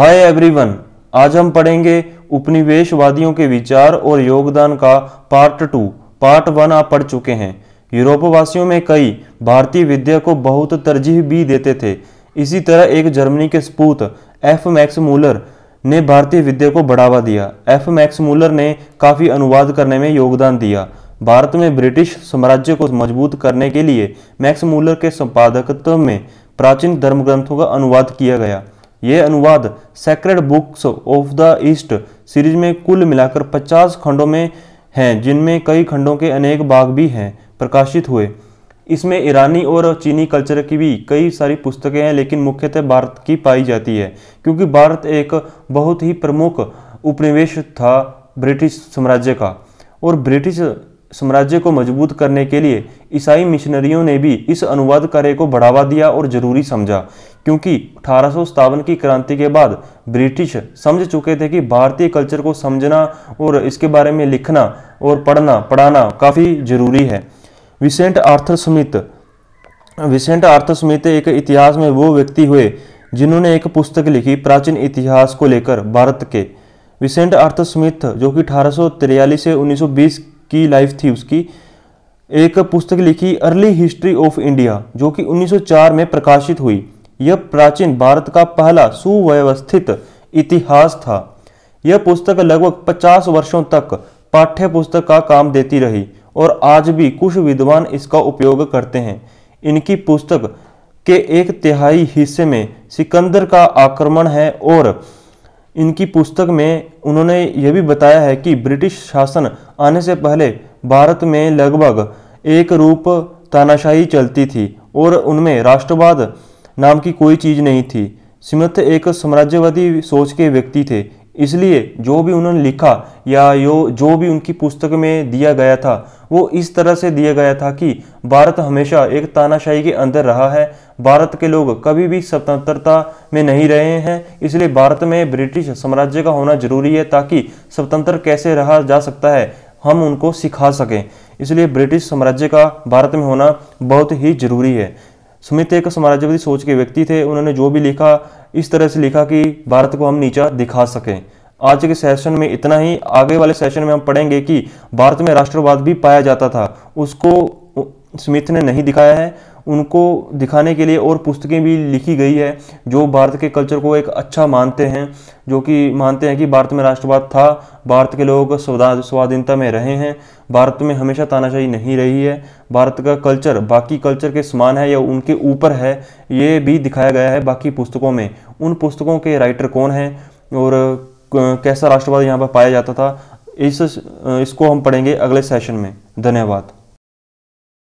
hi everyone आज हम पढ़ेंगे उपनिवेशवादियों के विचार और योगदान का पार्ट टू पार्ट वन आप पढ़ चुके हैं यूरोपवासियों में कई भारतीय विद्या को बहुत तरजीह भी देते थे इसी तरह एक जर्मनी के सपूत एफ मैक्स मूलर ने भारतीय विद्या को बढ़ावा दिया एफ मैक्स मूलर ने काफ़ी अनुवाद करने में योगदान दिया भारत में ब्रिटिश साम्राज्य को मजबूत करने के लिए मैक्स मूलर के संपादकत्व में प्राचीन धर्म ग्रंथों का अनुवाद किया गया ये अनुवाद sacred books of the East series में कुल मिलाकर 50 खंडों में हैं जिनमें कई खंडों के अनेक भाग भी हैं प्रकाशित हुए इसमें ईरानी और चीनी कल्चर की भी कई सारी पुस्तकें हैं लेकिन मुख्यतः भारत की पाई जाती है क्योंकि भारत एक बहुत ही प्रमुख उपनिवेश था ब्रिटिश साम्राज्य का और ब्रिटिश साम्राज्य को मजबूत करने के लिए ईसाई मिशनरियों ने भी इस अनुवाद कार्य को बढ़ावा दिया और जरूरी समझा क्योंकि अठारह की क्रांति के बाद ब्रिटिश समझ चुके थे कि भारतीय कल्चर को समझना और इसके बारे में लिखना और पढ़ना पढ़ाना काफ़ी जरूरी है Vincent Arthur Smith Vincent Arthur Smith एक इतिहास में वो व्यक्ति हुए जिन्होंने एक पुस्तक लिखी प्राचीन इतिहास को लेकर भारत के विसेंट आर्थर स्मिथ जो कि अठारह से 1920 की लाइफ थी उसकी एक पुस्तक लिखी अर्ली हिस्ट्री ऑफ इंडिया जो कि 1904 में प्रकाशित हुई यह प्राचीन भारत का पहला सुव्यवस्थित इतिहास था यह पुस्तक लगभग 50 वर्षों तक पाठ्य पुस्तक का काम देती रही और आज भी कुछ विद्वान इसका उपयोग करते हैं इनकी पुस्तक के एक तिहाई हिस्से में सिकंदर का आक्रमण है और इनकी पुस्तक में उन्होंने यह भी बताया है कि ब्रिटिश शासन आने से पहले भारत में लगभग एक रूप तानाशाही चलती थी और उनमें राष्ट्रवाद नाम की कोई चीज़ नहीं थी स्मिथ एक साम्राज्यवादी सोच के व्यक्ति थे इसलिए जो भी उन्होंने लिखा या यो जो भी उनकी पुस्तक में दिया गया था वो इस तरह से दिया गया था कि भारत हमेशा एक तानाशाही के अंदर रहा है भारत के लोग कभी भी स्वतंत्रता में नहीं रहे हैं इसलिए भारत में ब्रिटिश साम्राज्य का होना जरूरी है ताकि स्वतंत्र कैसे रहा जा सकता है हम उनको सिखा सकें इसलिए ब्रिटिश साम्राज्य का भारत में होना बहुत ही जरूरी है स्मिथ एक साम्राज्यवादी सोच के व्यक्ति थे उन्होंने जो भी लिखा इस तरह से लिखा कि भारत को हम नीचा दिखा सकें आज के सेशन में इतना ही आगे वाले सेशन में हम पढ़ेंगे कि भारत में राष्ट्रवाद भी पाया जाता था उसको स्मिथ ने नहीं दिखाया है उनको दिखाने के लिए और पुस्तकें भी लिखी गई है जो भारत के कल्चर को एक अच्छा मानते हैं जो कि मानते हैं कि भारत में राष्ट्रवाद था भारत के लोग स्वाधीनता में रहे हैं भारत में हमेशा तानाशाही नहीं रही है भारत का कल्चर बाकी कल्चर के समान है या उनके ऊपर है ये भी दिखाया गया है बाकी पुस्तकों में उन पुस्तकों के राइटर कौन हैं और कैसा राष्ट्रवाद यहाँ पर पाया जाता था इस इसको हम पढ़ेंगे अगले सेशन में धन्यवाद